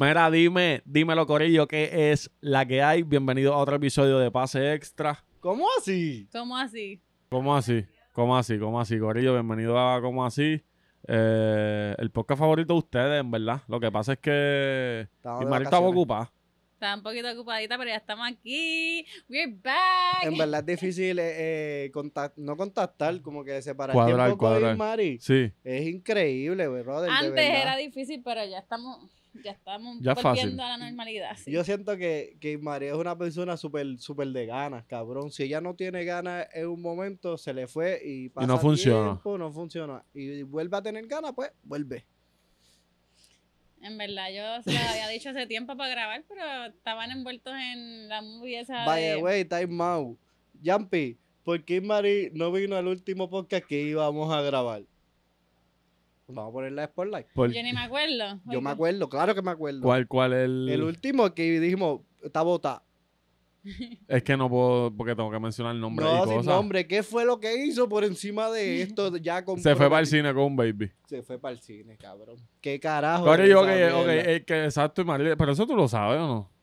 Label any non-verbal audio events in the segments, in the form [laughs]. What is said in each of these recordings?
Mira, dime, dímelo, Corillo, ¿qué es la que hay? Bienvenido a otro episodio de Pase Extra. ¿Cómo así? ¿Cómo así? ¿Cómo así? ¿Cómo así? ¿Cómo así, Corillo? Bienvenido a ¿Cómo así? Eh, el podcast favorito de ustedes, en verdad. Lo que pasa es que Estamos estaba ocupada. Estaba un poquito ocupadita, pero ya estamos aquí. We're back. En verdad es difícil eh, eh no contactar, como que separar cuadrar, tiempo Con Mari. Sí. Es increíble, brother. Antes era difícil, pero ya estamos ya estamos volviendo a la normalidad. Yo siento que, que es una persona súper super de ganas, cabrón. Si ella no tiene ganas en un momento, se le fue y pasa y no funciona. Tiempo, no funciona. Y vuelve a tener ganas, pues vuelve. En verdad, yo se lo había dicho hace tiempo para grabar, pero estaban envueltos en la movie esa By de... the way, time out. Jumpy, ¿por qué Mari no vino al último podcast que íbamos a grabar? Vamos a poner la Spotlight. yo ni me acuerdo. Yo me acuerdo, claro que me acuerdo. ¿Cuál, cuál es el...? El último que dijimos, está bota. [laughs] Es que no puedo, porque tengo que mencionar el nombre no, y cosas. nombre. ¿Qué fue lo que hizo por encima de [laughs] esto? Ya con Se fue para el cine con un baby. Se fue para el cine, cabrón. ¿Qué carajo? okay, okay, es que exacto, y pero eso tú lo sabes, ¿o no?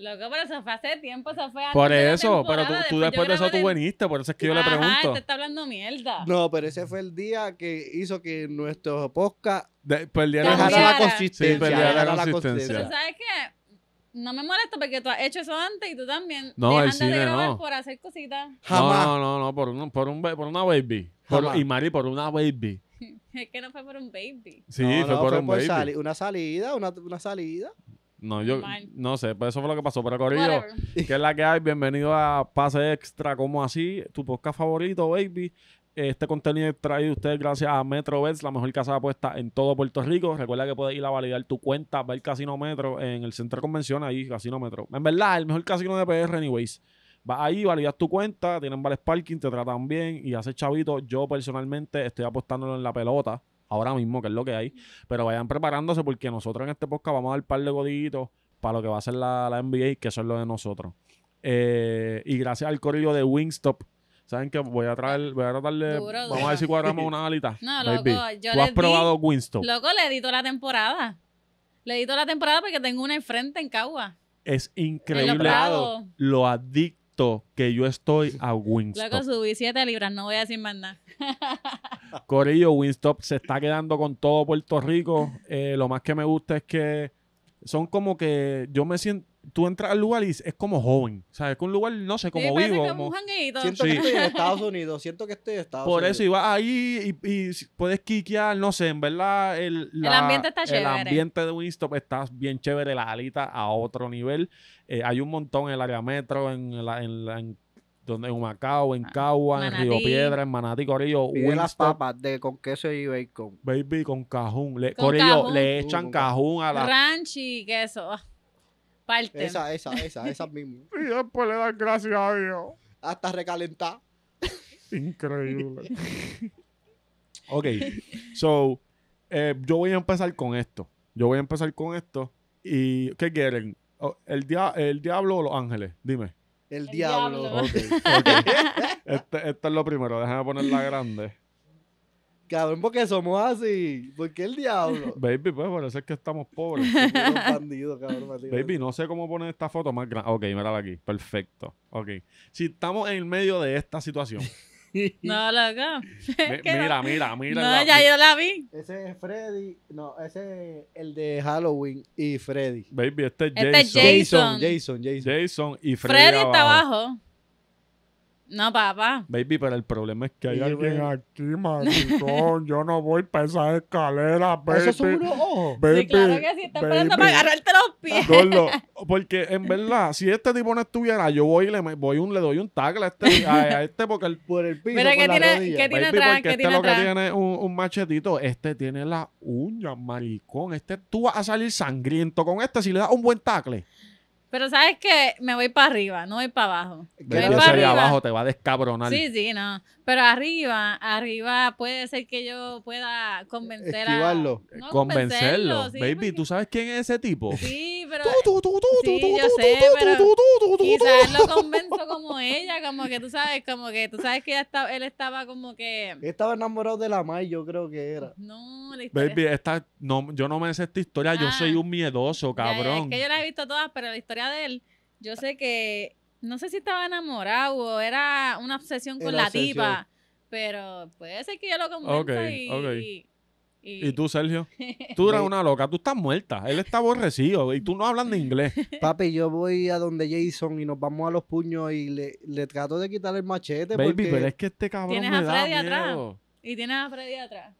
Loco, pero eso fue hace tiempo, eso fue antes Por eso, pero tú, después, de eso tú veniste, por eso es que yo le pregunto. Te está hablando mierda. No, pero ese fue el día que hizo que nuestro podcast de, perdiera pues pues la, consistencia. Sí, perdiera la, consistencia. Pero ¿sabes qué? No me molesto porque tú has hecho eso antes y tú también. No, el cine de grabar no. por hacer cositas. Jamás. No, no, no, por, un, por, una baby. Por, y Mari, por una baby. [laughs] es que no fue por un baby. Sí, fue por un baby. una salida, una, una salida. No, yo no sé, pues eso fue lo que pasó. Pero Corillo, que es la que hay, bienvenido a Pase Extra, como así, tu podcast favorito, baby. Este contenido es traído ustedes gracias a MetroVets, la mejor casa de apuestas en todo Puerto Rico. Recuerda que puedes ir a validar tu cuenta, ver Casino Metro en el centro de convención, ahí Casino Metro. En verdad, el mejor casino de PR, anyways. Vas ahí, validas tu cuenta, tienen vales parking, te tratan bien y hace chavito. Yo personalmente estoy apostándolo en la pelota ahora mismo, que es lo que hay. Pero vayan preparándose porque nosotros en este podcast vamos a dar un par de goditos para lo que va a ser la, la NBA, que eso es lo de nosotros. Eh, y gracias al corrillo de Wingstop. ¿Saben que Voy a traer, voy a tratar vamos a ver si cuadramos [laughs] una alita. No, loco, yo ¿Tú has probado Loco, le edito la temporada. Le edito la temporada porque tengo una enfrente en Cagua. Es increíble lo adicto que yo estoy a Winstop. luego subí 7 libras, no voy a decir más nada. [laughs] Corillo, Winstop se está quedando con todo Puerto Rico. Eh, lo más que me gusta es que son como que yo me siento, tú entras al lugar y es como joven. O sea, es que un lugar, no sé, como vivo. Como... siento que estoy en [laughs] Estados Unidos, siento que estoy en Estados Unidos. Por eso, iba ahí y, puedes quiquear no sé, en verdad. El, ambiente está chévere. El ambiente de Winstop está bien chévere, la alita a otro nivel. Eh, hay un montón en el área metro, en la. En, donde en Humacao, en ah, Cagua, en Río Piedra, en Manatí, Corillo. y las papas de con queso y bacon. Baby, con cajún. corillo, le echan cajón cajún a la... Ranch queso. Ah. Esa, esa, esa, esa misma. [laughs] y después le dan gracias a Dios. Hasta recalentar. Increíble. [laughs] ok, so, eh, yo voy a empezar con esto. Yo voy a empezar con esto. ¿Y qué quieren? Oh, el, diablo o los ángeles? Dime. El, diablo. [laughs] Este, esto este, es lo primero, déjame ponerla grande. Cabrón, porque somos así. ¿Por qué el diablo? [laughs] Baby, pues parecer que estamos pobres. [laughs] cabrón, Baby, no sé cómo poner esta foto más grande. Ok, mírala aquí. Perfecto. Ok. Si estamos en el medio de esta situación. [laughs] no, loco. mira, mira, mira. No, ya yo la vi. Ese es Freddy. No, ese es el de Halloween y Freddy. Baby, este es Jason. Este es Jason. Jason, Jason, Jason. y Freddy. Freddy está abajo. No, papá. Baby, pero el problema es que hay alguien aquí, maricón. Yo no voy a pesar escaleras, baby. [laughs] ¿Eso es un ojo. Baby, sí, claro que sí. Está esperando para agarrarte los pies. [laughs] porque en verdad, si este tipo no estuviera, yo voy y le, voy un, le doy un tackle a este, a, este porque el, por el piso Mira, que tiene, ¿qué tiene atrás? Porque este lo que tiene es un, machetito. Este tiene las uñas, maricón. Este, tú vas a salir sangriento con este si le das un buen tackle. Pero sabes que me voy para arriba, no voy para abajo. voy abajo te va a descabronar. Sí, sí, no. Pero arriba, arriba puede ser que yo pueda convencer a. Eh, convencerlo. Baby, ¿tú sabes quién es ese tipo? Sí, pero. yo lo [laughs] convenzo como ella, como que tú sabes, como que tú sabes que está, él estaba como que. Estaba enamorado de la May, yo creo que era. No, la historia. Baby, esta, no, yo no me sé esta historia, yo ah. soy un miedoso, cabrón. es que yo la he visto todas, pero la historia de él, yo sé que no sé si estaba enamorado o era una obsesión con la tipa, pero puede ser que yo lo conozca y, y, tú, Sergio? [laughs] Tú eres una loca, tú estás muerta. Él está aborrecido y tú no hablas de inglés. [laughs] Papi, yo voy a donde Jason y nos vamos a los puños y le, le trato de quitar el machete. Baby, pero es que este cabrón. Tienes me a da atrás. Y tienes a Freddy atrás.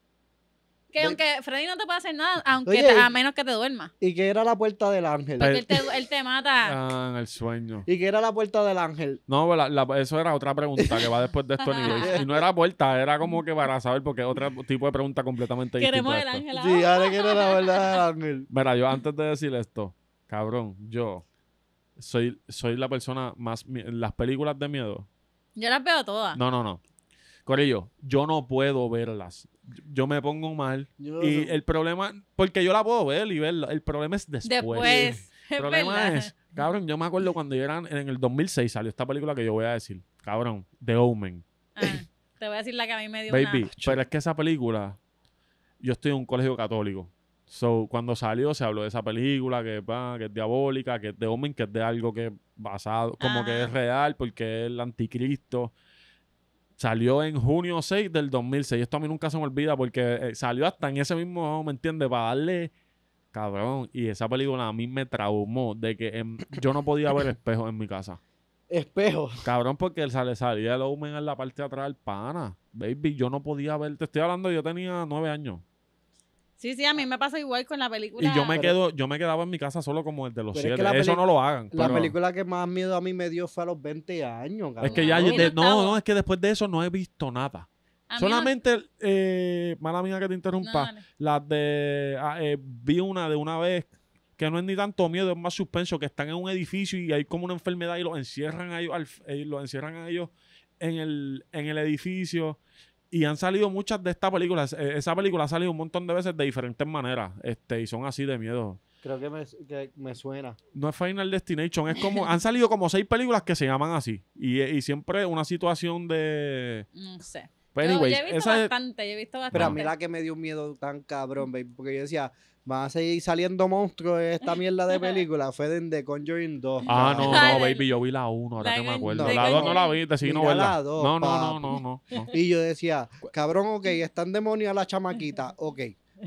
Que aunque Freddy no te pueda hacer nada, aunque a menos que te duerma. ¿Y que era la puerta del ángel? Porque él te, mata. Ah, el sueño. ¿Y que era la puerta del ángel? No, pues eso era otra pregunta que va después de esto. [laughs] Y no era puerta, era como que para saber, porque es otro tipo de pregunta completamente Queremos el ángel Sí, ahora. quiero la puerta del ángel. [laughs] Mira, yo antes de decir esto, cabrón, yo soy, soy la persona más. Las películas de miedo. Yo las veo todas. No, no, no. Corillo, yo no puedo verlas. Yo me pongo mal. Y el problema, porque yo la puedo ver y verla. El problema es después. Después. El [laughs] problema es, cabrón, yo me acuerdo cuando yo era en el 2006 salió esta película que yo voy a decir, cabrón, The Omen. Ah, te voy a decir la que a mí me dio Baby, pero es que esa película, yo estoy en un colegio católico. So, cuando salió se habló de esa película que, que es diabólica, que es de Omen, que es de algo que basado, como que es ah. real porque es el anticristo. Salió en junio 6 del 2006. Esto a mí nunca se me olvida porque eh, salió hasta en ese mismo, ¿me entiendes? Para darle cabrón. Y esa película a mí me traumó de que yo no podía ver espejos en mi casa. Espejos. Cabrón, porque le salía el Omen en la parte de atrás pana. Baby, yo no podía ver. Te estoy hablando, yo tenía nueve años. Sí, sí, a mí me pasa igual con la película. Y yo me quedo, yo me quedaba en mi casa solo como el de los siete. Eso no lo hagan. La película que más miedo a mí me dio fue a los 20 años, cabrón. Es que ya, no, no, es que después de eso no he visto nada. Solamente, eh, mala mía que te interrumpa, las de, ah, eh, vi una de una vez que no es ni tanto miedo, es más suspenso, que están en un edificio y hay como una enfermedad y los encierran a ellos, eh, encierran a ellos el, en el edificio y han salido muchas de estas películas. Eh, esa película ha salido un montón de veces de diferentes maneras. Este, y son así de miedo. Creo que me, que me suena. No es Final Destination, es como. han salido como seis películas que se llaman así. Y, eh, y siempre una situación de. No sé. Pero, yo, he visto bastante, he visto bastante. Pero a mí la que me dio miedo tan cabrón, porque yo decía, van a seguir saliendo monstruos en esta mierda de película fue de The Conjuring 2. Ah, no, no, baby, yo vi la 1, ahora que me acuerdo. La 2 no la vi, te sigo no verla. No, no, no, no, Y yo decía, cabrón, ok, están demonios la chamaquita, ok.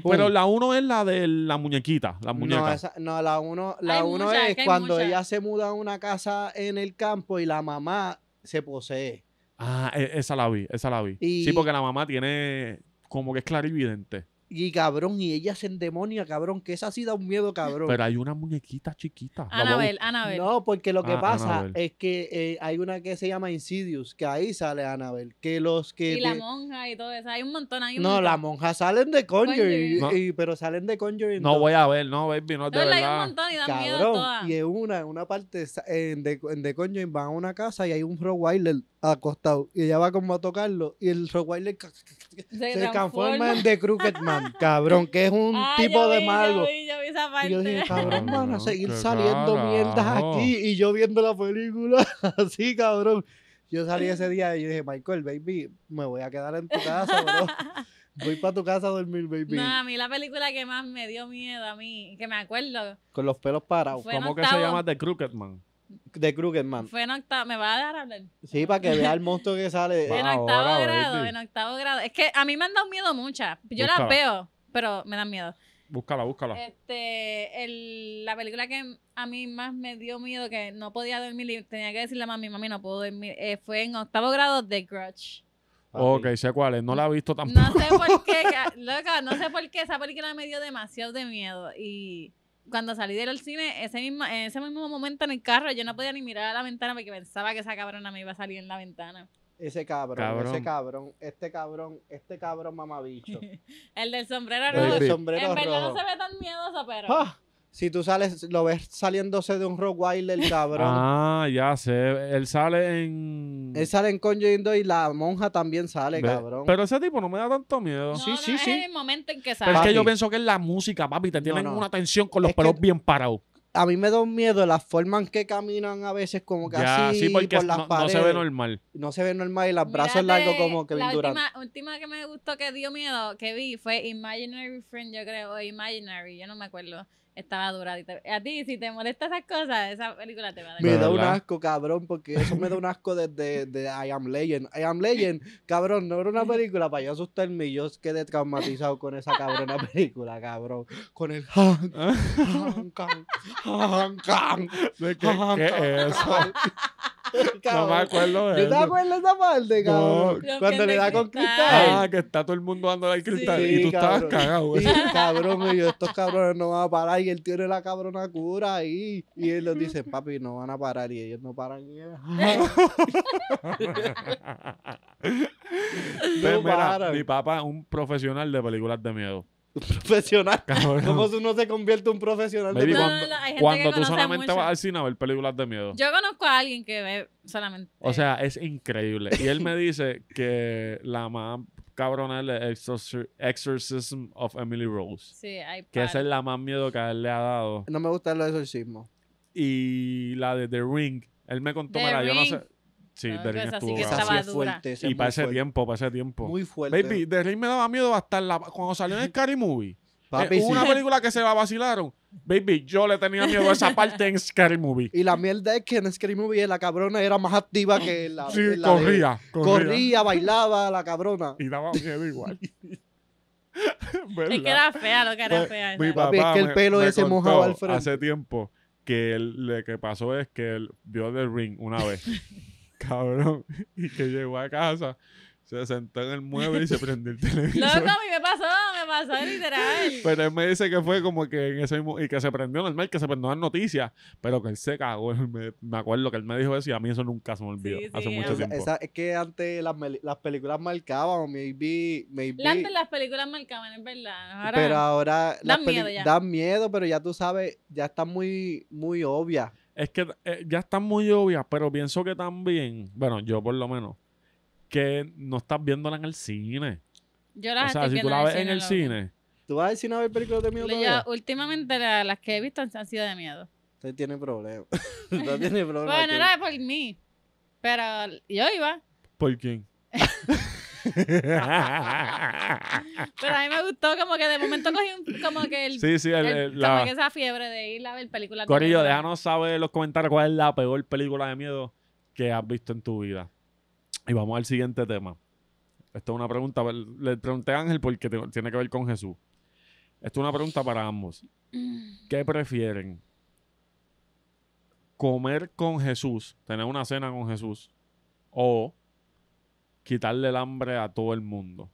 Pero la 1 es la de la muñequita, la muñeca. No, la 1 la uno es cuando ella se muda a una casa en el campo y la mamá se posee. Ah, e, esa la vi, esa la vi. Sí, porque la mamá tiene como que es clarividente. Y cabrón, y ella se endemonia, cabrón, que esa sí da un miedo, cabrón. Pero hay una muñequita chiquita. Anabel, Anabel. No, porque lo que ah, pasa es que eh, hay una que se llama Insidious, que ahí sale Anabel. Que los que. Y la monja y todo eso. Hay un montón, ahí No, la monja salen de Conjuring, y, pero salen de Conjuring. No voy a ver, no, baby, no te verdad. Hay un montón y da cabrón, miedo todas. Y en una, en una parte en de, en de Conjuring van a una casa y hay un Wilder acostado y ella va como a tocarlo y el Rottweiler se, se transforma en The Crooked Man, [laughs] cabrón, que es un ah, tipo de vi, Yo vi, esa parte. yo dije, cabrón, van a seguir saliendo mierdas aquí y yo viendo la película así, [laughs] cabrón. Yo salí ese día y dije, Michael, baby, me voy a quedar en tu casa, bro. [laughs] Voy para tu casa a dormir, baby. No, a mí la película que más me dio miedo a mí, que me acuerdo. Con los pelos parados. ¿Cómo que se llama The Crooked Man? de Krugerman. Fue en octavo, me va a dejar hablar. Sí, para que vea el monstruo que sale. [laughs] en octavo grado, en octavo grado. Es que a mí me han dado miedo muchas. Yo las veo, pero me dan miedo. Búscala, búscala. Este, el, la película que a mí más me dio miedo, que no podía dormir y tenía que decirle a mami, mami, no puedo dormir, eh, fue en octavo grado The Grudge. Ok, sé cuál es. No la he visto tampoco. No sé por [laughs] qué, loca, no sé por qué. Esa película me dio demasiado de miedo y cuando salí del cine, ese mismo, en ese mismo momento en el carro, yo no podía ni mirar a la ventana porque pensaba que esa cabrona me iba a salir en la ventana. Ese cabrón, ese cabrón, este cabrón, este cabrón mamabicho. [laughs] el del sombrero rojo. El del sombrero en verdad no se ve tan miedoso, pero. Ah. Si tú sales, lo ves saliéndose de un rock el cabrón. Ah, ya sé. Él sale en. Él sale en Conjuring y la monja también sale, cabrón. Pero ese tipo no me da tanto miedo. Sí, sí, sí. Es el momento en que sale. es que yo pienso que es la música, papi. Te tienen una tensión con los pelos bien parados. A mí me da miedo la forma en que caminan a veces, como que así, por las no, no se ve normal. No se ve normal y los brazos largos, como que bien La última, última que me gustó, que dio miedo, que vi, fue Imaginary Friend, yo creo, o Imaginary, yo no me acuerdo estaba duradita. A ti, si te molesta esas cosas, esa película te va a dar. Me da un asco, cabrón, porque eso me da un asco desde de, I Am Legend. I Am Legend, cabrón, no era una película para yo asustarme y yo quedé traumatizado con esa cabrona [laughs] película, cabrón. Con el Han, Han, Han, [laughs] [laughs] no me acuerdo de eso. te acuerdas esa parte, cabrón? cuando le da con cristal. Ah, que está todo el mundo dándole al cristal. y tú estabas cagado, güey. cabrón, estos cabrones no van a parar. Y él tiene la cabrona cura ahí. Y él nos dice, papi, no van a parar. Y ellos no paran. Y ah". pues mira, mi papá, un profesional de películas de miedo. [laughs] profesional. ¿Cómo uno se convierte en un profesional? cuando, tú solamente vas al cine a ver películas de miedo. Yo conozco a alguien que ve solamente. O sea, es increíble. y él me [laughs] dice que la más cabrona es el Exorcism of Emily Rose. Sí, hay Que esa es la más miedo que a él le ha dado. No me gusta el Exorcismo. Y la de The Ring. Él me contó, The yo no sé. Sí, The Ring estuvo así fuerte. Y para ese tiempo, para ese tiempo. Muy fuerte. Baby, The Ring me daba miedo hasta cuando salió en Scary Movie. Eh, una película que se a vacilaron. Baby, yo le tenía miedo a esa [laughs] parte en Scary Movie. Y la mierda es que en Scary Movie la cabrona era más activa que [laughs] la. Sí, corría, corría. bailaba la cabrona. Y daba miedo igual. [laughs] Es que era fea, lo que era pues, fea. mi es que el pelo ese al frente. Hace tiempo que él- lo que pasó es que él vio The Ring una vez cabrón. [laughs] Y que llegó a casa, se sentó en el mueble y se [laughs] prendió el televisor. Loco, a mí me pasó, me pasó literal. [laughs] Pero él me dice que fue como que en ese mismo, y que se prendió en el mes que se prendió las noticias, pero que él se cagó. Me, me, acuerdo que él me dijo eso y a mí eso nunca se me olvidó. hace mucho tiempo. es que antes las, las películas marcaban, maybe, maybe. Antes las películas marcaban, es verdad. pero ahora dan miedo ya. dan miedo, pero ya tú sabes, ya está muy, muy obvia. Es que eh, ya están muy obvias, pero pienso que también, bueno, yo por lo menos, que no estás viéndola en el cine. Yo o sea, si tú la ves en el cine. ¿Tú vas a cine a ver películas de miedo yo, últimamente las que he visto han, sido de miedo. Usted tiene problemas. No [laughs] tiene problemas. bueno, no era por mí. Pero yo iba. ¿Por quién? [laughs] [laughs] Pero a mí me gustó como que de momento cogí como que el, la, esa fiebre de ir a ver películas. Corillo, déjanos saber en los comentarios cuál es la peor película de miedo que has visto en tu vida. Y vamos al siguiente tema. Esto es una pregunta, le pregunté a Ángel porque tiene que ver con Jesús. Esto es una pregunta para ambos. Mm. ¿Qué prefieren? ¿Comer con Jesús? ¿Tener una cena con Jesús? ¿O quitarle el hambre a todo el mundo.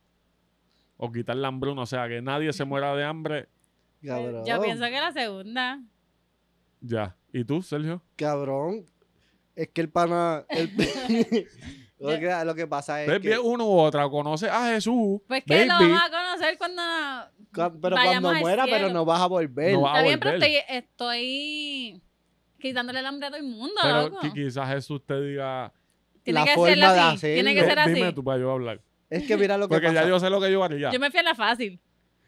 O quitarle uno, o sea, que nadie se muera de hambre. Cabrón. Yo pienso que la segunda. Ya. ¿Y tú, Sergio? Cabrón. Es que el pana. [laughs] [laughs] lo, que, que, pasa es. ¿Ves uno u otra, conoce a Jesús. Pues que lo vas a conocer cuando. pero cuando muera, pero no vas a volver. No vas Está a bien, volver. pero estoy, quitándole el hambre a todo el mundo, pero quizás Jesús te diga tiene que ser así. Tiene que ser así. Dime tú para yo hablar. Es que mira lo que Porque ya yo sé lo que yo haría. Yo me fui a la fácil.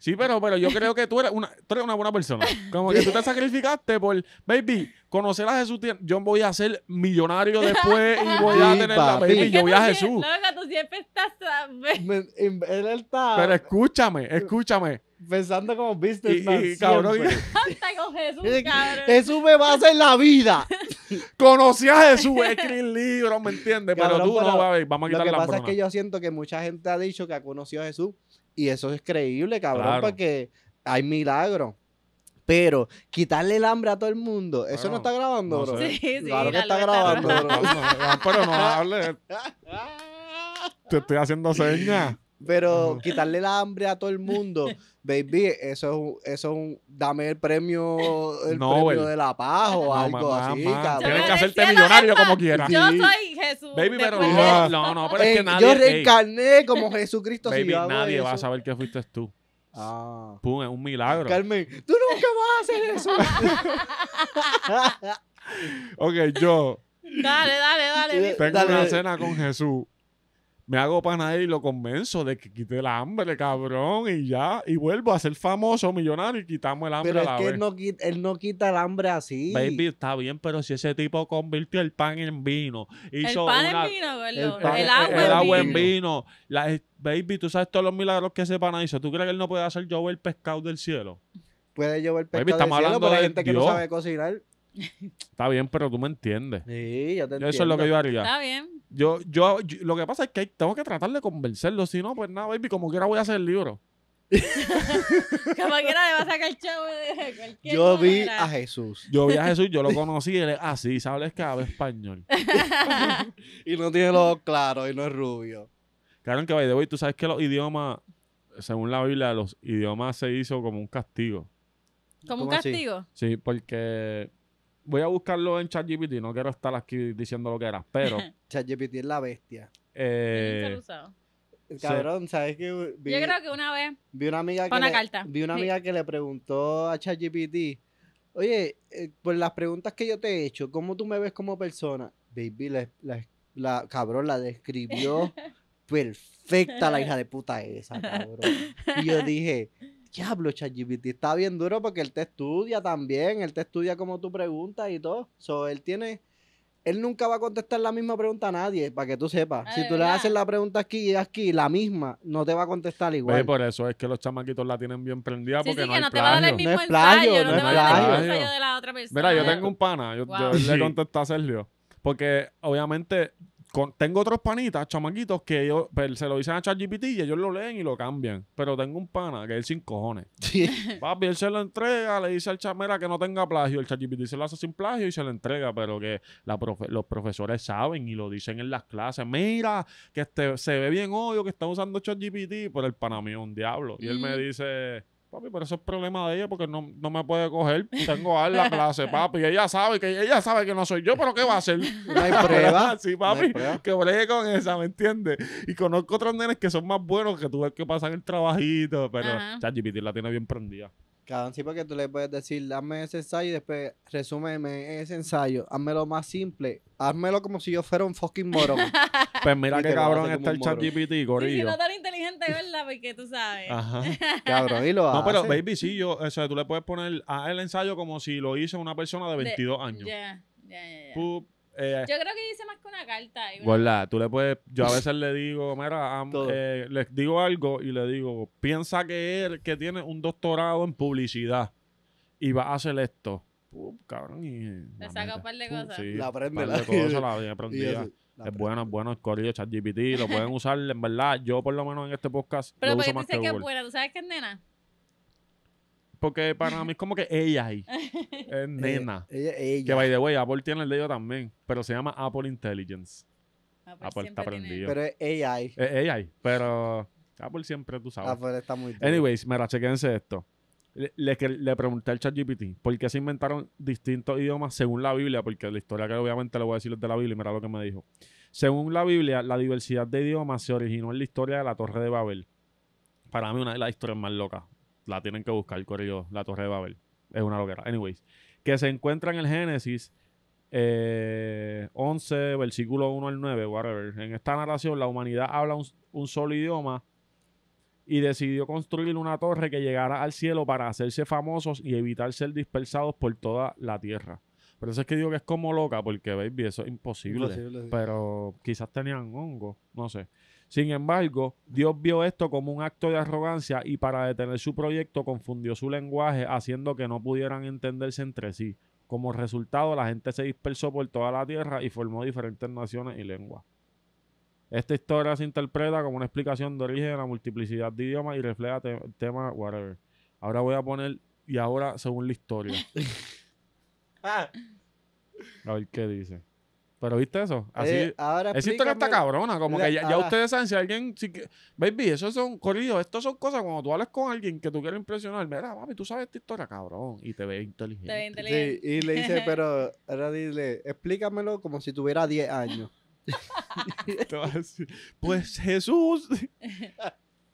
Sí, pero, pero yo creo que tú eres, una, eres una buena persona. Como que tú te sacrificaste por, baby, conocer a Jesús. Yo voy a ser millonario después y [laughs] voy a tener la baby. yo voy a Jesús. No, tú siempre estás. Pero escúchame, escúchame. Pensando como businessman. Y, cabrón. con Jesús, Jesús me va a hacer la vida. [laughs] Conocí a Jesús, escribí libros, ¿me entiendes? Pero tú no, baby, vamos a quitar la Lo que pasa es que yo siento que mucha gente ha dicho que ha conocido a Jesús y eso es creíble, cabrón, porque hay milagro Pero quitarle el hambre a todo el mundo, eso no está grabando, bro. claro que está grabando, pero no hable. [laughs] Te estoy haciendo señas. Pero quitarle la hambre a todo el mundo, [laughs] baby, eso es, eso un. Dame el premio, el premio de la paz o algo así, Tienes que hacerte millonario como quieras. Yo soy Jesús. Baby, pero no, no, pero es que nadie. Yo reencarné como Jesucristo. Baby, nadie va a saber que fuiste tú. Ah. Pum, es un milagro. Carmen, tú nunca vas a hacer eso. [laughs] ok, yo. Dale, dale, dale. [laughs] Tengo una cena con Jesús me hago pana él y lo convenzo de que quite el hambre, cabrón, y ya. Y vuelvo a ser famoso, millonario, y quitamos el hambre pero a la es que vez. Él no, quita, él no quita el hambre así. Baby, está bien, pero si ese tipo convirtió el pan en vino. el pan en vino, el, el, agua, en vino. La, baby, tú sabes todos los milagros que ese pana hizo. ¿Tú crees que él no puede hacer llover pescado del cielo? Puede llover pescado del cielo, gente que no sabe cocinar. Está bien, pero tú me entiendes. Sí, yo te entiendo. Eso es lo que yo haría. Está bien. Yo, yo, lo que pasa es que tengo que tratar de convencerlo. Si no, pues nada, baby, como quiera voy a hacer el libro. [laughs] como quiera le va a sacar chavo de cualquier Yo vi a Jesús. Yo vi a [laughs] Jesús, yo lo conocí y él es así, ¿sabes que habla español? [laughs] y no tiene los claros y no es rubio. Claro, que baby, tú sabes que los idiomas, según la Biblia, los idiomas se hizo como un castigo. ¿Como un castigo? Sí, porque voy a buscarlo en ChatGPT, no quiero estar aquí diciendo lo que era, pero... [laughs] ChatGPT es la bestia. Eh, cabrón, ¿sabes qué? Yo creo que una vez vi una amiga que, le, amiga que le preguntó a ChatGPT, oye, eh, por las preguntas que yo te he hecho, ¿cómo tú me ves como persona? Baby, la, la, la cabrón, la describió [laughs] perfecta la hija de puta esa, cabrón. Y yo dije, diablo, ChatGPT está bien duro porque él te estudia también, él te estudia como tú preguntas y todo. So, él tiene, él nunca va a contestar la misma pregunta a nadie, para que tú sepas. si eh, tú le haces la pregunta aquí y aquí, la misma, no te va a contestar igual. por eso es que los chamaquitos la tienen bien prendida porque no, no el es plagio, no, es Mira, yo tengo un pana, yo, le [laughs] contesto a Sergio, porque obviamente tengo otros panitas, chamaquitos, que ellos pues, se lo dicen a ChatGPT y ellos lo leen y lo cambian. Pero tengo un pana que es sin cojones. [laughs] Papi, él se lo entrega, le dice al chamera que no tenga plagio. El ChatGPT se lo hace sin plagio y se lo entrega, pero que los profesores saben y lo dicen en las clases. Mira, que este, se ve bien obvio que está usando ChatGPT, pero el pana mío es un diablo. Y él me dice Papi, pero eso es problema de ella porque no, me puede coger. Tengo a la clase, [laughs] papi. ella sabe que ella sabe que no soy yo, pero ¿qué va a hacer? No hay [laughs] prueba. Ah, sí, papi. Que bregue con esa, ¿me entiendes? Y conozco otros nenes que son más buenos que tú que pasan el trabajito. Pero ChatGPT la tiene bien prendida sí, porque tú le puedes decir, dame ese ensayo y después resúmeme ese ensayo. Házmelo más simple. Házmelo como si yo fuera un fucking morón. [laughs] pues mira qué cabrón está el chat GPT, gorillo. Y si no tan inteligente, ¿verdad? Porque tú sabes. Ajá. [laughs] cabrón, y lo No, pero baby, sí, yo, o sea, tú le puedes poner a el ensayo como si lo hice una persona de 22 años. Ya, ya, ya. Eh, yo creo que hice más que una carta. tú le puedes. Yo a veces le digo, mira, eh, les digo algo y le digo, piensa que él que tiene un doctorado en publicidad y va a hacer esto. Pum, cabrón, eh, saca un par de cosas. la aprende, la, [laughs] Es bueno, es bueno el chat ChatGPT. Lo pueden [laughs] usar, en verdad. Yo, por lo menos, en este podcast. Pero lo porque que, que es buena. ¿Tú sabes qué es nena? porque para mí es como que AI. [laughs] es nena. Que by the way, Apple tiene el de ellos también, pero se llama Apple Intelligence. Ah, pues Apple, está aprendido. Pero es AI. Es AI, pero Apple siempre tú sabes. Apple está muy bien. Anyways, mira, chequense esto. Le, le, pregunté al ChatGPT por qué se inventaron distintos idiomas según la Biblia, porque la historia que obviamente le voy a decir es de la Biblia, y mira lo que me dijo. Según la Biblia, la diversidad de idiomas se originó en la historia de la Torre de Babel. Para mí, una de las historias más locas la tienen que buscar, Corillo, la Torre de Babel. Es una loquera. Anyways, que se encuentra en el Génesis 11, eh, versículo 1 al 9, whatever. En esta narración, la humanidad habla un, solo idioma y decidió construir una torre que llegara al cielo para hacerse famosos y evitar ser dispersados por toda la tierra. Por eso es que digo que es como loca, porque, baby, eso es imposible. Pero quizás tenían hongo, no sé. Sin embargo, Dios vio esto como un acto de arrogancia y para detener su proyecto confundió su lenguaje haciendo que no pudieran entenderse entre sí. Como resultado, la gente se dispersó por toda la tierra y formó diferentes naciones y lenguas. Esta historia se interpreta como una explicación de origen de la multiplicidad de idiomas y refleja el tema whatever. Ahora voy a poner y ahora según la historia. [laughs] a ver qué dice. Pero viste eso. Así. Eh, ahora que está cabrona. Como que ya, ustedes saben si alguien. Si baby, esos son corridos. Estos son cosas cuando tú hablas con alguien que tú quieres impresionar. Mira, mami, tú sabes esta historia, cabrón. Y te ve inteligente. Te ve inteligente. y le dice, pero [laughs] ahora dile, explícamelo como si tuviera 10 años. [laughs] pues Jesús. [laughs]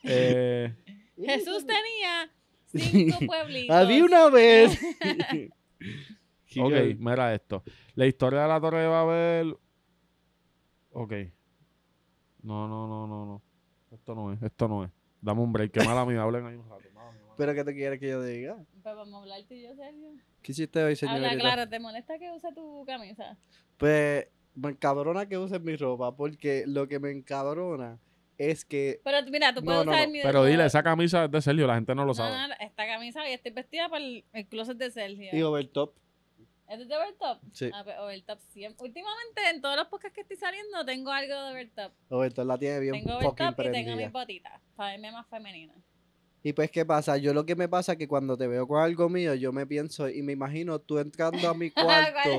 Eh, Jesús tenía cinco pueblitos. Había una vez ok, mira esto. La historia de la Torre de Babel. Ok. No, no, no, no, no. Esto no es, esto no es. Dame un break, que mala mía, hablen ahí un rato. ¿Pero qué te quieres que yo diga? Pues vamos a hablar tú y yo, Sergio. ¿Qué hiciste hoy, señorita? Habla claro, ¿te molesta que use tu camisa? Pues, me encabrona que uses mi ropa, porque lo que me encabrona es que. Pero mira, tú puedes usar no, ropa Pero dile, esa camisa es de Sergio, la gente no lo sabe. esta camisa, y estoy vestida para el, el closet de Sergio. Y overtop. ¿Es de Overtop? Sí. Ah, pues, Overtop siempre. Últimamente en todos los podcasts que estoy saliendo tengo algo de Overtop. Overtop la tiene bien Tengo Overtop y tengo mis botitas para verme más femenina. Y pues, ¿qué pasa? Yo lo que me pasa es que cuando te veo con algo mío, yo me pienso y me imagino tú entrando a mi [laughs] cuarto,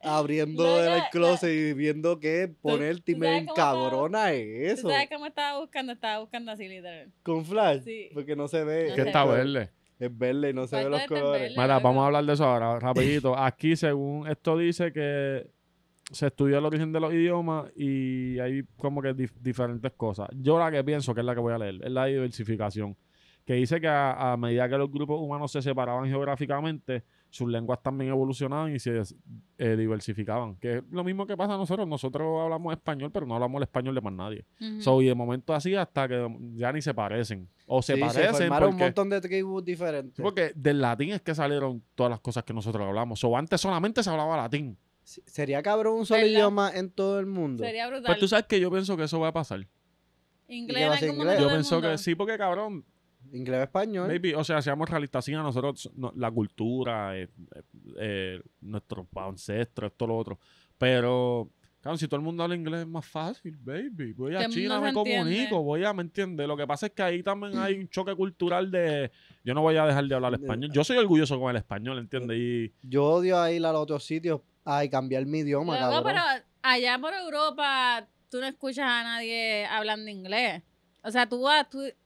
abriendo el closet y viendo qué ponerte y me cabrona eso. ¿Tú sabes cómo estaba buscando? Estaba buscando así, literal. ¿Con flash? Sí. Porque no se ve. qué está verde. Es verde y no se ve los colores. vamos a hablar de eso ahora, rapidito. Aquí, según esto dice que se estudia el origen de los idiomas y hay como que diferentes cosas. Yo la que pienso, que es la que voy a leer, es la diversificación, que dice que a medida que los grupos humanos se separaban geográficamente, sus lenguas también evolucionaban y se eh, diversificaban. Que es lo mismo que pasa a nosotros. Nosotros hablamos español, pero no hablamos el español de más nadie. y de momento así hasta que ya ni se parecen. O se parecen. Se un montón de tribus diferentes. Porque del latín es que salieron todas las cosas que nosotros hablamos. O antes solamente se hablaba latín. Sería cabrón un solo idioma en todo el mundo. Sería brutal. Pues tú sabes que yo pienso que eso va a pasar. Inglés, en Yo pienso que sí, porque cabrón, Inglés español. Baby, o sea, seamos realistas, sí, a nosotros la cultura, eh, eh, eh, nuestros ancestros, esto, lo otro. Pero, claro, si todo el mundo habla inglés es más fácil, baby. Voy a China, me comunico, voy a, ¿me entiendes? Lo que pasa es que ahí también hay un choque cultural de yo no voy a dejar de hablar español. Yo soy orgulloso con el español, ¿entiendes? Y... Yo odio ir a los otros sitios, ay, cambiar mi idioma, Pero allá por Europa tú no escuchas a nadie hablando inglés. O sea, tú,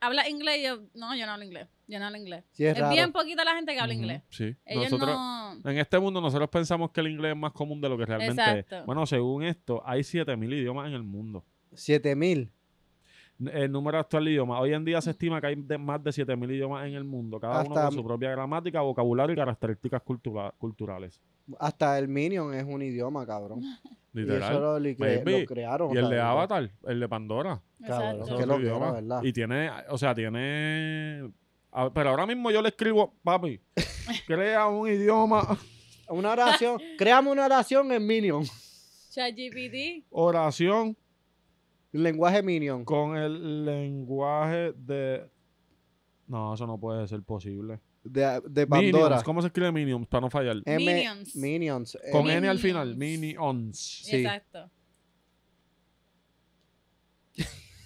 hablas inglés y yo, no, yo no hablo inglés. Yo no hablo inglés. es, bien poquita la gente que habla inglés. Sí. En este mundo nosotros pensamos que el inglés es más común de lo que realmente es. Bueno, según esto, hay 7.000 idiomas en el mundo. ¿7.000? El número actual de idiomas. Hoy en día se mm. estima que hay más de 7.000 idiomas en el mundo, cada uno con su propia gramática, vocabulario y características culturales. Hasta el Minion es un idioma, cabrón. [laughs] Y eso lo, crearon. Y el de Avatar, el de Pandora. Y tiene, o sea, tiene. pero ahora mismo yo le escribo, papi, [laughs] crea un idioma, Una oración. [laughs] Créame una oración en Minion. ChatGPT. oración Lenguaje Minion. con el lenguaje de. No, eso no puede ser posible de, de Pandora. Minions, ¿cómo se escribe Minions? Para no fallar. Minions. Con eh, N al final. Minions. Exacto.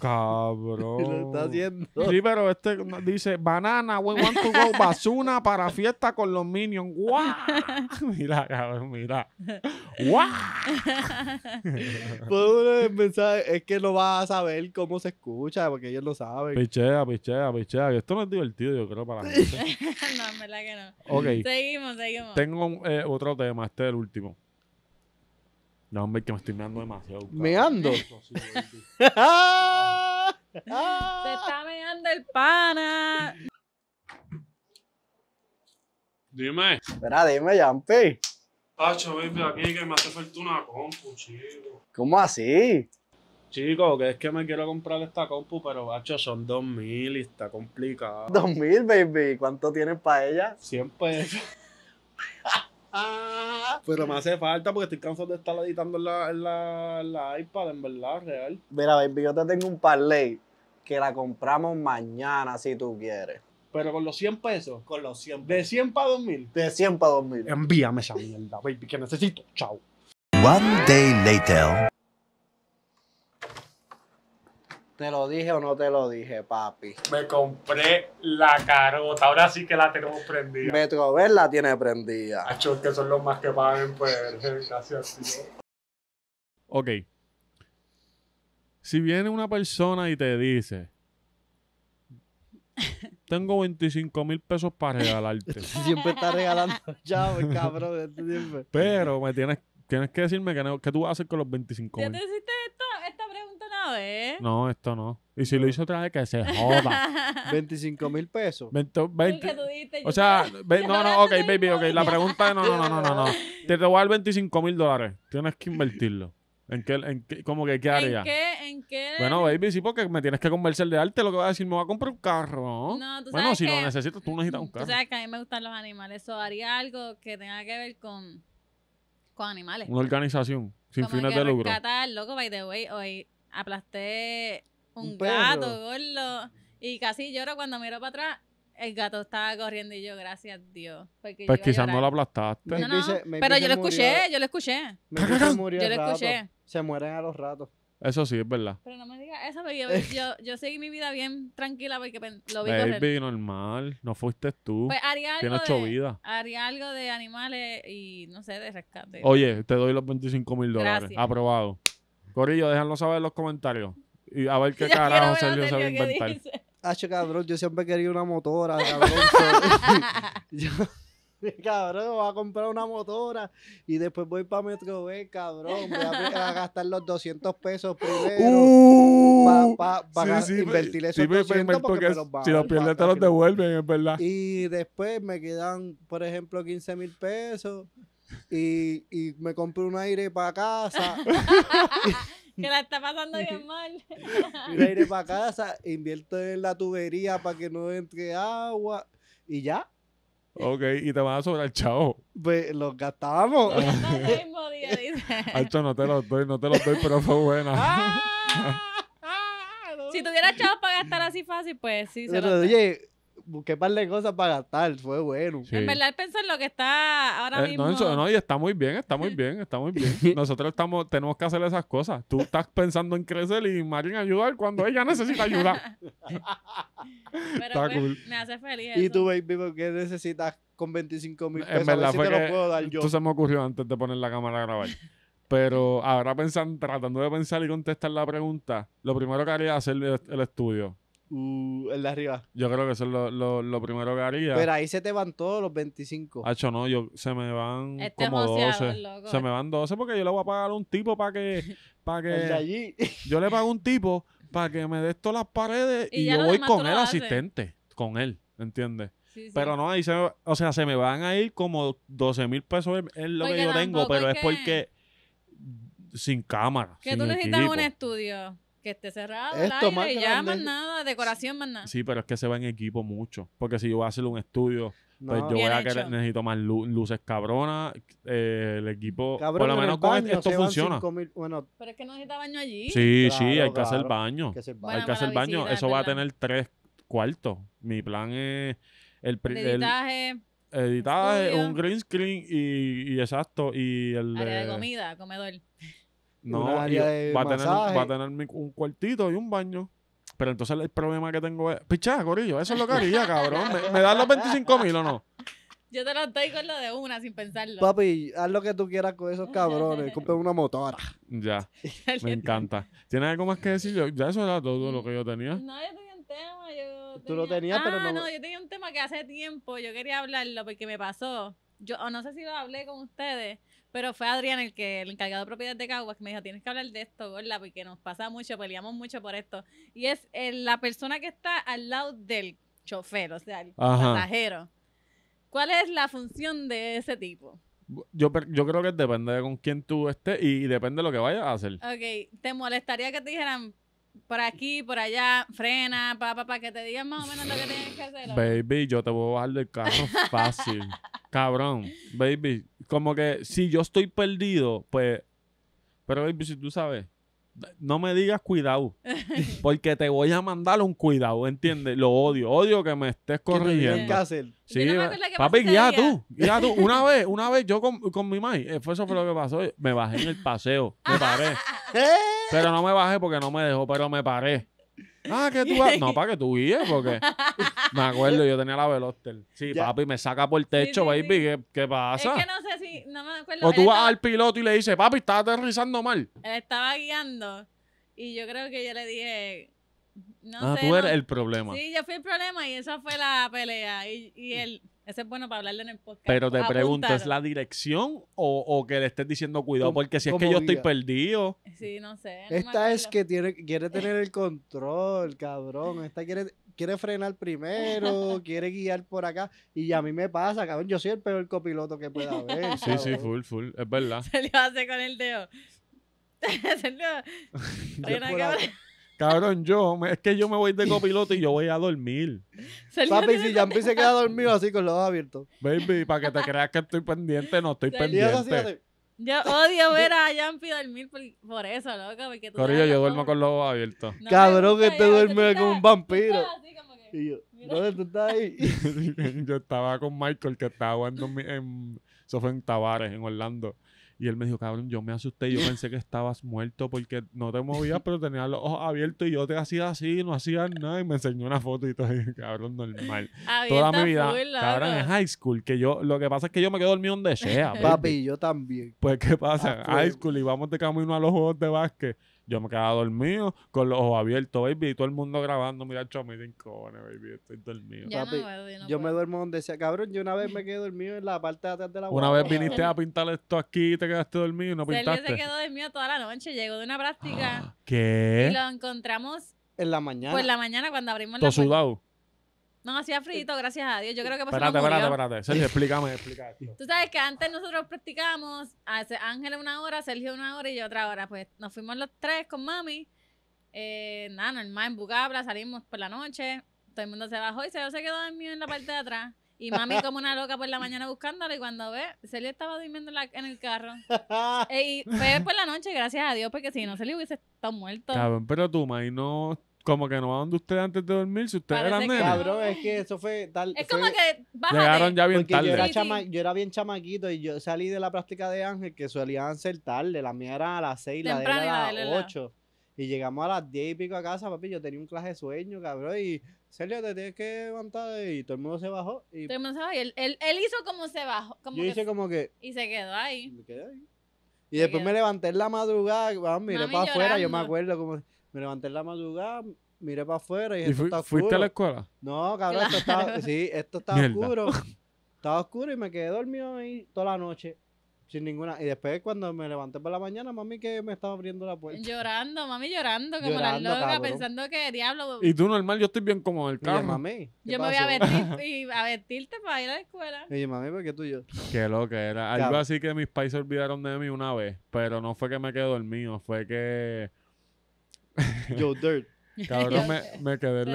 Cabrón. [laughs] Lo está haciendo. Sí, pero este dice: Banana, we want to go basuna para fiesta con los minions. ¡Guau! [laughs] Mira, cabrón, mira. ¡Guau! es que no vas a saber cómo se escucha porque ellos lo saben. Pichea, pichea, pichea. Esto no es divertido, yo creo, para la gente. [laughs] no, en verdad que no. Ok. Seguimos, seguimos. Tengo eh, otro tema, este es el último. No, hombre, que me estoy meando demasiado. Cabrón. ¿Meando? Te [laughs] ah. está meando el pana. Dime. Espera, dime, Yampi. Pacho, baby, aquí que me hace falta una compu, chico. ¿Cómo así? Chico, que es que me quiero comprar esta compu, pero bacho, son 2000 y está complicado. 2000, baby. ¿Cuánto tienes para ella? 100 pesos. [laughs] Pero me hace falta porque estoy cansado de estar editando la, iPad, en verdad, real. Mira, baby, yo te tengo un parlay que la compramos mañana si tú quieres. Pero con los 100 pesos. Con los 100 De 100 para 2000. De 100 para 2000. Envíame esa mierda, baby, que necesito. Chao. One day later. Te lo dije o no te lo dije, papi. Me compré la carota. Ahora sí que la tenemos prendida. Metrover la tiene prendida. Achos que son los más que pagan, pues, gracias. Ok. Si viene una persona y te dice, tengo 25 mil pesos para regalarte. siempre está regalando llaves, [laughs] cabrón. Pero me tienes, que decirme que, tú vas tú hacer con los 25 mil. ¿Qué te hiciste esto? esta pregunta una vez. No, esto no. Y si lo hizo otra vez, que se joda. 25 [laughs] mil pesos. 20, o sea, [laughs] no, no, ok, baby, ok. La pregunta es: no, no, no, no, no. no. [laughs] Te, te voy a dar 25 mil dólares. Tienes que invertirlo. ¿En qué, en qué, como que, ¿qué haría? ¿En qué, ¿En qué? Bueno, baby, sí, porque me tienes que convencer de arte. Lo que va a decir, me voy a comprar un carro. No, ¿tú bueno, si lo necesitas, tú necesitas un carro. O sea que a mí me gustan los animales. eso haría algo que tenga que ver con, con animales. Una organización. Sin como fines de lucro. loco, by the way, hoy aplasté un, gato, gordo, y casi lloro cuando miro para atrás. El gato estaba corriendo y yo, gracias a Dios. Porque pues quizás no lo aplastaste. pero yo lo escuché, yo lo escuché. yo lo escuché. Se mueren a los ratos. Eso sí, es verdad. Pero no me digas eso, yo, [laughs] yo, seguí mi vida bien tranquila porque pues, lo vi correr. Baby, normal. No fuiste tú. Pues haría algo de, Haría algo de animales y, no sé, de rescate. Oye, te doy los 25 mil dólares. Aprobado. Corillo, déjalo saber en los comentarios. Y a ver [laughs] qué carajo Sergio se va a inventar. H, cabrón, yo siempre quería una motora, [laughs] cabrón. [laughs] cabrón, voy a comprar una motora y después voy para Metro B, cabrón. Voy a, gastar los 200 pesos primero. Uh. para invertir esos sí, 200 pues, pues, pues, porque, los Si los pierdes te los devuelven, es verdad. Y después me quedan, por ejemplo, 15 mil pesos y, y me compro un aire para casa. [laughs] que la está pasando bien [laughs] mal. un aire para casa, invierto en la tubería para que no entre agua y ya Ok, y te van a sobrar, chavo. Pues los gastamos. Alcho, no te los doy, no te los doy, pero fue buena. Si tuvieras chavos para gastar así fácil, pues sí. se los oye, busqué un par de cosas para gastar, fue bueno. En verdad pensé en lo que está ahora eh, mismo. No, eso, no, y está muy bien, está muy bien, está muy bien. [laughs] Nosotros estamos, tenemos que hacer esas cosas. Tú estás pensando en crecer y Marín ayudar cuando ella necesita ayuda. [laughs] está pues, cool. me hace feliz. Y tú, baby, ¿por qué necesitas con 25 mil pesos? te lo puedo dar yo. Entonces se me ocurrió antes de poner la cámara a grabar. Pero ahora pensando, tratando de pensar y contestar la pregunta, lo primero que haría es hacer el estudio. Uh, el de arriba. Yo creo que eso es lo, primero que haría. Pero ahí se te van todos los 25. Hacho, no, yo, se me van este como 12. Se me van 12 porque yo le voy a pagar un tipo para que... [laughs] Para que [laughs] yo le pago un tipo para que me dé todas las paredes y, yo voy con el asistente. Con él, ¿entiendes? Pero no, ahí se, o sea, se me van a ir como 12 mil pesos es lo que yo tengo, pero es porque sin cámara. Que tú necesitas un estudio. Que esté cerrado el aire y ya más nada, decoración más nada. Sí, pero es que se va en equipo mucho. Porque si yo voy a hacer un estudio, pues yo voy a necesito más luces cabronas. Eh, el equipo, por lo menos con esto funciona. bueno, Pero es que no necesita baño allí. Sí, sí, hay que hacer baño. hay que hacer baño. Eso va a tener tres cuartos. Mi plan es el, Editaje, editaje, un green screen y, exacto. Y el área de comida, comedor. No, va a, tener, un cuartito y un baño. Pero entonces el problema que tengo es. Pichá, Corillo, eso es lo que haría, cabrón. ¿Me, das los 25 mil o no? Yo te lo doy con lo de una sin pensarlo. Papi, haz lo que tú quieras con esos cabrones. [laughs] Compra una motora. Ah. Ya. [laughs] me encanta. ¿Tienes algo más que decir? ya eso era todo lo que yo tenía. No, yo tenía un tema. Yo Tú lo tenías, pero ah, no. no, yo tenía un tema que hace tiempo yo quería hablarlo porque me pasó. Yo, no sé si lo hablé con ustedes pero fue Adrián el que, el encargado de propiedad de Caguas, que me dijo, tienes que hablar de esto, gorda, porque nos pasa mucho, peleamos mucho por esto. Y es eh, la persona que está al lado del chofer, o sea, el pasajero. ¿Cuál es la función de ese tipo? Yo, yo creo que depende de con quién tú estés y, depende de lo que vayas a hacer. Ok, ¿te molestaría que te dijeran, por aquí, por allá, frena, pa, pa, pa, que te digan más o menos lo que tienes que hacer. Baby, yo te voy a bajar del carro [laughs] fácil. Cabrón, baby, como que si yo estoy perdido, pues, pero si tú sabes, no me digas cuidado, [laughs] porque te voy a mandar un cuidado, ¿entiendes? Lo odio, odio que me estés corrigiendo. sí, papi, guía tú, guía tú. Una [laughs] vez, una vez yo con, con mi mai, eh, eso fue lo que pasó, me bajé en el paseo, me paré. [laughs] pero no me bajé porque no me dejó, pero me paré. Ah, que tú. vas? No, [laughs] para que tú guíes, porque. Me acuerdo, yo tenía la Veloster. Sí, papi, me saca por el techo, baby. ¿Qué, pasa? Es que no sé si, no me acuerdo. O tú vas al piloto y le dices, papi, estás aterrizando mal. él estaba guiando y yo creo que yo le dije, no ah, tú eres el problema. Sí, yo fui el problema y esa fue la pelea. Y, y él, ese es bueno para hablarle en el podcast. Pero te pregunto, ¿es la dirección o, o, que le estés diciendo cuidado? Porque si es que yo estoy perdido. Sí, no sé. Esta es que tiene, quiere tener el control, cabrón. Esta quiere, quiere frenar primero, [laughs] quiere guiar por acá. Y a mí me pasa, cabrón. Yo soy el peor copiloto que pueda [laughs] haber. Sí, sí, full, full. Es verdad. Se le hace con el dedo. [laughs] Se le... va dedo. Cabrón, yo, es que yo me voy de copiloto y yo voy a dormir. [laughs] Papi, si Jampi se queda dormido así con los ojos abiertos. Baby, para que te creas que estoy pendiente, no estoy pendiente. Yo odio ver a Yampi dormir por, eso, loco. porque tú... yo duermo con los ojos abiertos. Cabrón, que te duerme como un vampiro. Y yo, ¿dónde tú estás ahí? [laughs] yo estaba con Michael que estaba en, mi- en- eso fue en Tavares, en Orlando. Y él me dijo, cabrón, yo me asusté, yo pensé que estabas muerto porque no te movías, pero tenías los ojos abiertos y yo te hacía así, no hacía nada. Y me enseñó una foto y todo, cabrón, normal. Toda mi vida, cabrón, en high school, que yo, lo que pasa es que yo me quedo dormido donde sea. [laughs] Papi, yo también. Pues, ¿qué pasa? Ah, high pues. school y vamos de camino a los juegos de básquet. Yo me quedaba dormido con los ojos abiertos, baby, y todo el mundo grabando, mira, chomi, de cojones, baby, estoy dormido. Yo, me duermo donde sea, cabrón, yo una vez me quedé dormido en la parte de atrás de la Una vez viniste a pintar esto aquí y te quedaste dormido y no pintaste. pintaste. Sergio se quedó dormido toda la noche, llegó de una práctica. [gasps] ¿Qué? Y lo encontramos... En la mañana. Pues en la mañana cuando abrimos Todo la sudado. No, hacía frito, gracias a Dios. Yo creo que pasó Espérate, espérate, espérate. Sergio, explícame, explícame. Tú sabes que antes nosotros practicábamos, a Ángel una hora, Sergio una hora y yo otra hora. Pues nos fuimos los tres con mami. Eh, nada, normal, en Bugabla salimos por la noche. Todo el mundo se bajó y Sergio se quedó dormido en la parte de atrás. Y mami como una loca por la mañana buscándolo y cuando ve, Sergio estaba durmiendo en, la, en el carro. [laughs] y fue por la noche, gracias a Dios, porque si no, Sergio hubiese estado muerto. pero tú, mami, no como que no van de usted antes de dormir si ustedes era eran Cabrón, es que eso fue tal. Es como que. Bájate. Llegaron ya bien yo era, tarde. yo era bien chamaquito y yo salí de la práctica de Ángel que solían ser tarde. La mía era a las seis, la de él era a las ocho. Y llegamos a las diez y pico a casa, papi. Yo tenía un clase de sueño, cabrón. Y Celia, te tienes que levantar. Y todo el mundo se bajó. Y Todo el mundo se bajó y él, hizo como se bajó. Como yo hice como que. Y se quedó ahí. me quedó ahí. Y después me levanté en la madrugada, vamos, miré para afuera, yo me acuerdo como, me levanté en la madrugada, miré para afuera y, ¿Y esto está oscuro. ¿Fuiste a la escuela? No, cabrón, esto estaba, sí, esto estaba oscuro. Estaba oscuro y me quedé dormido ahí toda la noche. Sin ninguna. Y después cuando me levanté por la mañana, mami que me estaba abriendo la puerta. Llorando, mami llorando, como la loca, pensando que diablo. Y tú normal, yo estoy bien como el carro. yo, me voy a vestir [laughs] y a vestirte para ir a la escuela. Y mami, ¿por qué tú y yo? Qué loca era. Algo así que mis pais se olvidaron de mí una vez. Pero no fue que me quedé dormido, fue que [laughs] Yo Dirt. [laughs] Cabrón, me, me, quedé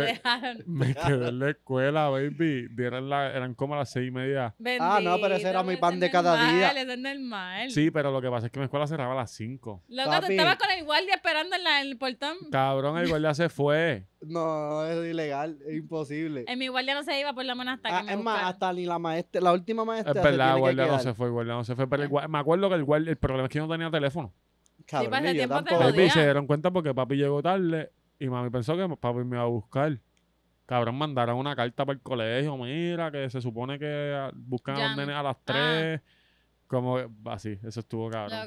me [laughs] quedé en la escuela, baby. la, eran como las seis y media. ah, no, pero ese era mi pan de cada día. el Sí, pero lo que pasa es que mi escuela cerraba a las cinco. Loco, tú estabas con el guardia esperando en, la, en el portón. Cabrón, el guardia se fue. No, es ilegal, es imposible. En mi guardia no se iba por la mano hasta ah, que Es más, hasta ni la maestra, la última maestra. Es verdad, el guardia no se fue, el guardia no se fue. Pero el, me acuerdo que el guardia, el problema es que no tenía teléfono. Y se dieron cuenta porque papi llegó tarde y mami pensó que papi me iba a buscar. Cabrón, mandaron una carta para el colegio, mira, que se supone que ah, buscan a a las 3. Ah. Como así, eso estuvo cabrón.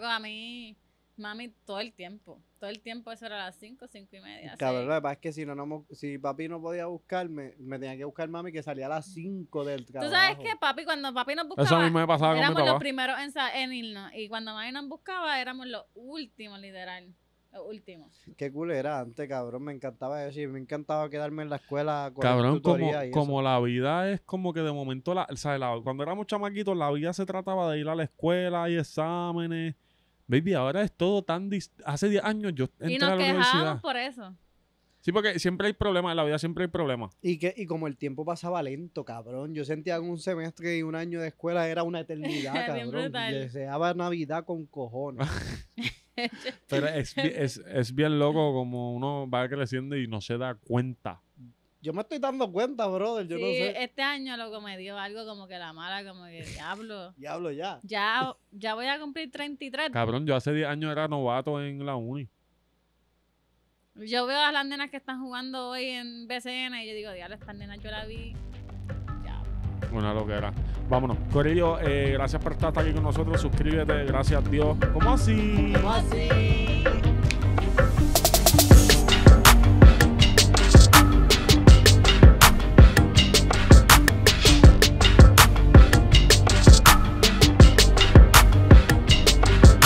Mami, todo el tiempo. Todo el tiempo eso era a las 5, 5 y media. Cabrón, que es que si, no, si papi no podía buscarme, me tenía que buscar mami que salía a las 5 del trabajo. Tú sabes que papi, cuando papi nos buscaba, eso éramos los primeros en, en, irnos. Y cuando mami nos buscaba, éramos los últimos, literal. Los últimos. Qué cool era antes, cabrón. Me encantaba decir, me encantaba quedarme en la escuela con Cabrón, como, como la vida es como que de momento, la, o sea, la, cuando éramos chamaquitos, la vida se trataba de ir a la escuela y exámenes Baby, ahora es todo tan... Hace 10 años yo entré a la universidad. por eso. Sí, porque siempre hay problemas, en la vida siempre hay problemas. Y, que, y como el tiempo pasaba lento, cabrón. Yo sentía que un semestre y un año de escuela era una eternidad, [laughs] cabrón. Deseaba Navidad con cojones. [laughs] Pero es, es bien loco como uno va creciendo y no se da cuenta yo me estoy dando cuenta, brother. Yo no sé. este año loco me dio algo como que la mala, como que diablo. [laughs] diablo ya. Ya ya voy a cumplir 33. Cabrón, yo hace 10 años era novato en la uni. Yo veo a las nenas que están jugando hoy en BCN y yo digo, diablo, esta nena yo la vi. Una loquera. Vámonos. Corillo, eh, gracias por estar aquí con nosotros. Suscríbete. Gracias, Dios. ¿Cómo así? ¿Cómo así?